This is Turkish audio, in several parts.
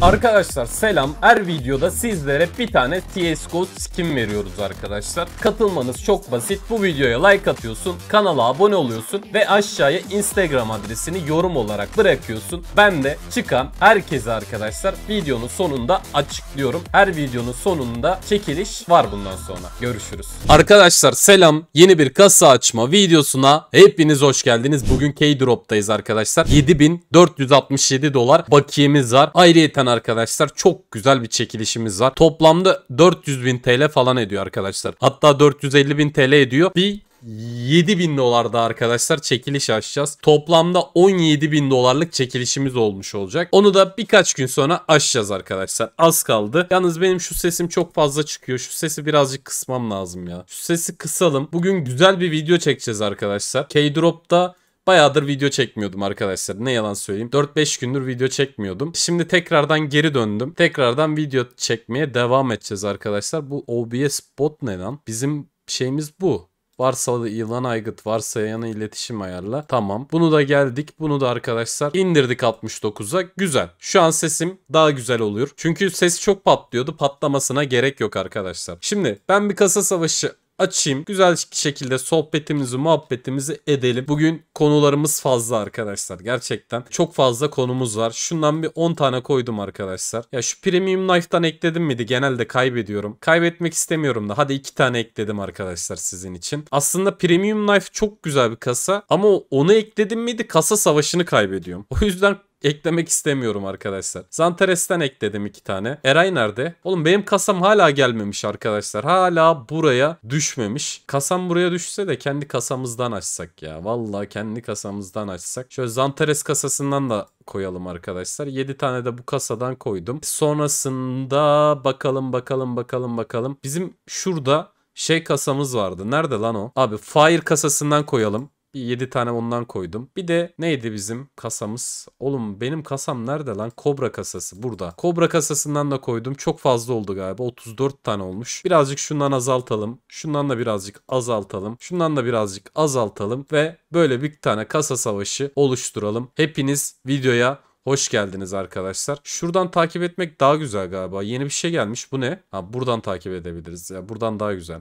Arkadaşlar selam. Her videoda sizlere bir tane CSGO skin veriyoruz arkadaşlar. Katılmanız çok basit. Bu videoya like atıyorsun, kanala abone oluyorsun ve aşağıya Instagram adresini yorum olarak bırakıyorsun. Ben de çıkan herkese arkadaşlar videonun sonunda açıklıyorum. Her videonun sonunda çekiliş var bundan sonra. Görüşürüz. Arkadaşlar selam. Yeni bir kasa açma videosuna hepiniz hoş geldiniz. Bugün K-Drop'tayız arkadaşlar. 7467 dolar bakiyemiz var. Ayrıyeten arkadaşlar çok güzel bir çekilişimiz var. Toplamda 400 bin TL falan ediyor arkadaşlar. Hatta 450 bin TL ediyor. Bir 7 bin dolarda arkadaşlar çekiliş açacağız. Toplamda 17 bin dolarlık çekilişimiz olmuş olacak. Onu da birkaç gün sonra açacağız arkadaşlar. Az kaldı. Yalnız benim şu sesim çok fazla çıkıyor. Şu sesi birazcık kısmam lazım ya. Şu sesi kısalım. Bugün güzel bir video çekeceğiz arkadaşlar. K-Drop'ta Bayağıdır video çekmiyordum arkadaşlar. Ne yalan söyleyeyim. 4-5 gündür video çekmiyordum. Şimdi tekrardan geri döndüm. Tekrardan video çekmeye devam edeceğiz arkadaşlar. Bu OBS bot ne lan? Bizim şeyimiz bu. Varsalı yılan aygıt varsayana iletişim ayarla. Tamam. Bunu da geldik. Bunu da arkadaşlar indirdik 69'a. Güzel. Şu an sesim daha güzel oluyor. Çünkü ses çok patlıyordu. Patlamasına gerek yok arkadaşlar. Şimdi ben bir kasa savaşı açayım. Güzel şekilde sohbetimizi, muhabbetimizi edelim. Bugün konularımız fazla arkadaşlar. Gerçekten çok fazla konumuz var. Şundan bir 10 tane koydum arkadaşlar. Ya şu Premium Knife'dan ekledim miydi? Genelde kaybediyorum. Kaybetmek istemiyorum da. Hadi 2 tane ekledim arkadaşlar sizin için. Aslında Premium Knife çok güzel bir kasa ama onu ekledim miydi? Kasa savaşını kaybediyorum. O yüzden eklemek istemiyorum arkadaşlar. Zantares'ten ekledim iki tane. Eray nerede? Oğlum benim kasam hala gelmemiş arkadaşlar. Hala buraya düşmemiş. Kasam buraya düşse de kendi kasamızdan açsak ya. Vallahi kendi kasamızdan açsak. Şöyle Zantares kasasından da koyalım arkadaşlar. 7 tane de bu kasadan koydum. Sonrasında bakalım bakalım bakalım bakalım. Bizim şurada şey kasamız vardı. Nerede lan o? Abi fire kasasından koyalım. Bir 7 tane ondan koydum. Bir de neydi bizim kasamız? Oğlum benim kasam nerede lan? Kobra kasası burada. Kobra kasasından da koydum. Çok fazla oldu galiba. 34 tane olmuş. Birazcık şundan azaltalım. Şundan da birazcık azaltalım. Şundan da birazcık azaltalım. Ve böyle bir tane kasa savaşı oluşturalım. Hepiniz videoya Hoş geldiniz arkadaşlar. Şuradan takip etmek daha güzel galiba. Yeni bir şey gelmiş. Bu ne? Ha buradan takip edebiliriz ya. Buradan daha güzel.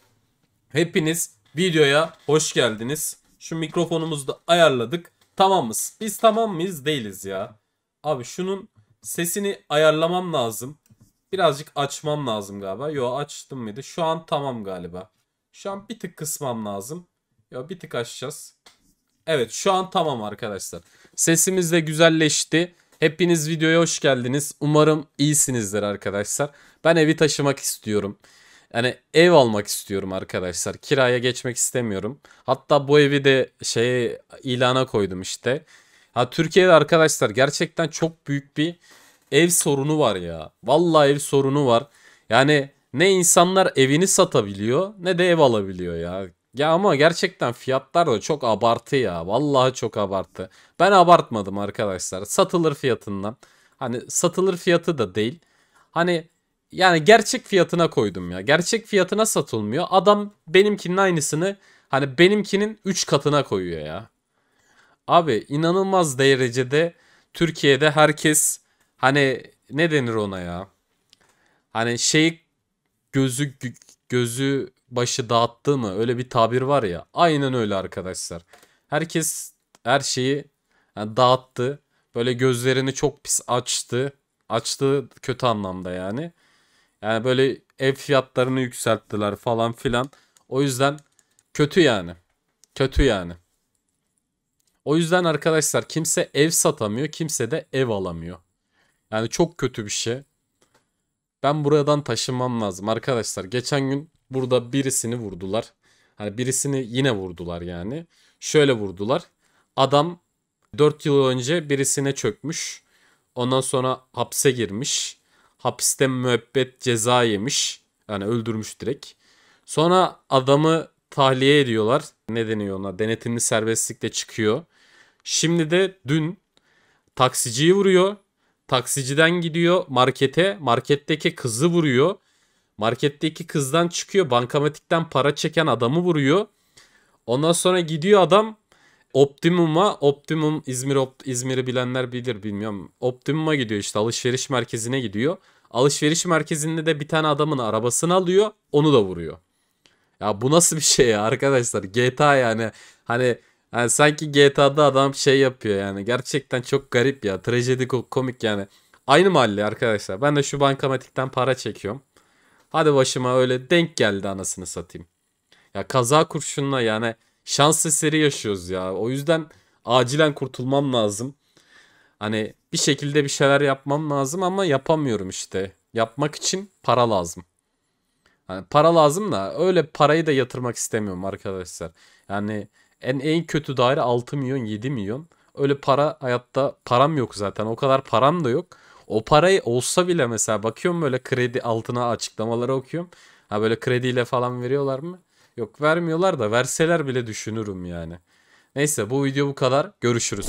Hepiniz videoya hoş geldiniz. Şu mikrofonumuzu da ayarladık. Tamam mız? Biz tamam mıyız? Değiliz ya. Abi şunun sesini ayarlamam lazım. Birazcık açmam lazım galiba. Yo açtım mıydı? Şu an tamam galiba. Şu an bir tık kısmam lazım. Yo bir tık açacağız. Evet şu an tamam arkadaşlar. Sesimiz de güzelleşti. Hepiniz videoya hoş geldiniz. Umarım iyisinizdir arkadaşlar. Ben evi taşımak istiyorum. Yani ev almak istiyorum arkadaşlar. Kiraya geçmek istemiyorum. Hatta bu evi de şey ilana koydum işte. Ha Türkiye'de arkadaşlar gerçekten çok büyük bir ev sorunu var ya. Vallahi ev sorunu var. Yani ne insanlar evini satabiliyor ne de ev alabiliyor ya. Ya ama gerçekten fiyatlar da çok abartı ya. Vallahi çok abartı. Ben abartmadım arkadaşlar. Satılır fiyatından. Hani satılır fiyatı da değil. Hani yani gerçek fiyatına koydum ya. Gerçek fiyatına satılmıyor. Adam benimkinin aynısını hani benimkinin 3 katına koyuyor ya. Abi inanılmaz derecede Türkiye'de herkes hani ne denir ona ya? Hani şey gözü gözü başı dağıttı mı? Öyle bir tabir var ya. Aynen öyle arkadaşlar. Herkes her şeyi yani dağıttı. Böyle gözlerini çok pis açtı. Açtı kötü anlamda yani. Yani böyle ev fiyatlarını yükselttiler falan filan. O yüzden kötü yani. Kötü yani. O yüzden arkadaşlar kimse ev satamıyor, kimse de ev alamıyor. Yani çok kötü bir şey. Ben buradan taşınmam lazım arkadaşlar. Geçen gün burada birisini vurdular. Hani birisini yine vurdular yani. Şöyle vurdular. Adam 4 yıl önce birisine çökmüş. Ondan sonra hapse girmiş hapiste müebbet ceza yemiş. Yani öldürmüş direkt. Sonra adamı tahliye ediyorlar. Ne deniyor ona? Denetimli serbestlikle çıkıyor. Şimdi de dün taksiciyi vuruyor. Taksiciden gidiyor markete. Marketteki kızı vuruyor. Marketteki kızdan çıkıyor. Bankamatikten para çeken adamı vuruyor. Ondan sonra gidiyor adam Optimum'a, Optimum İzmir İzmir'i bilenler bilir bilmiyorum. Optimum'a gidiyor işte alışveriş merkezine gidiyor. Alışveriş merkezinde de bir tane adamın arabasını alıyor. Onu da vuruyor. Ya bu nasıl bir şey ya arkadaşlar? GTA yani hani yani sanki GTA'da adam şey yapıyor yani. Gerçekten çok garip ya. Trajedi komik yani. Aynı mahalle arkadaşlar. Ben de şu bankamatikten para çekiyorum. Hadi başıma öyle denk geldi anasını satayım. Ya kaza kurşunla yani şans eseri yaşıyoruz ya. O yüzden acilen kurtulmam lazım. Hani bir şekilde bir şeyler yapmam lazım ama yapamıyorum işte. Yapmak için para lazım. Hani para lazım da öyle parayı da yatırmak istemiyorum arkadaşlar. Yani en en kötü daire 6 milyon 7 milyon. Öyle para hayatta param yok zaten. O kadar param da yok. O parayı olsa bile mesela bakıyorum böyle kredi altına açıklamaları okuyorum. Ha böyle krediyle falan veriyorlar mı? Yok vermiyorlar da verseler bile düşünürüm yani. Neyse bu video bu kadar. Görüşürüz.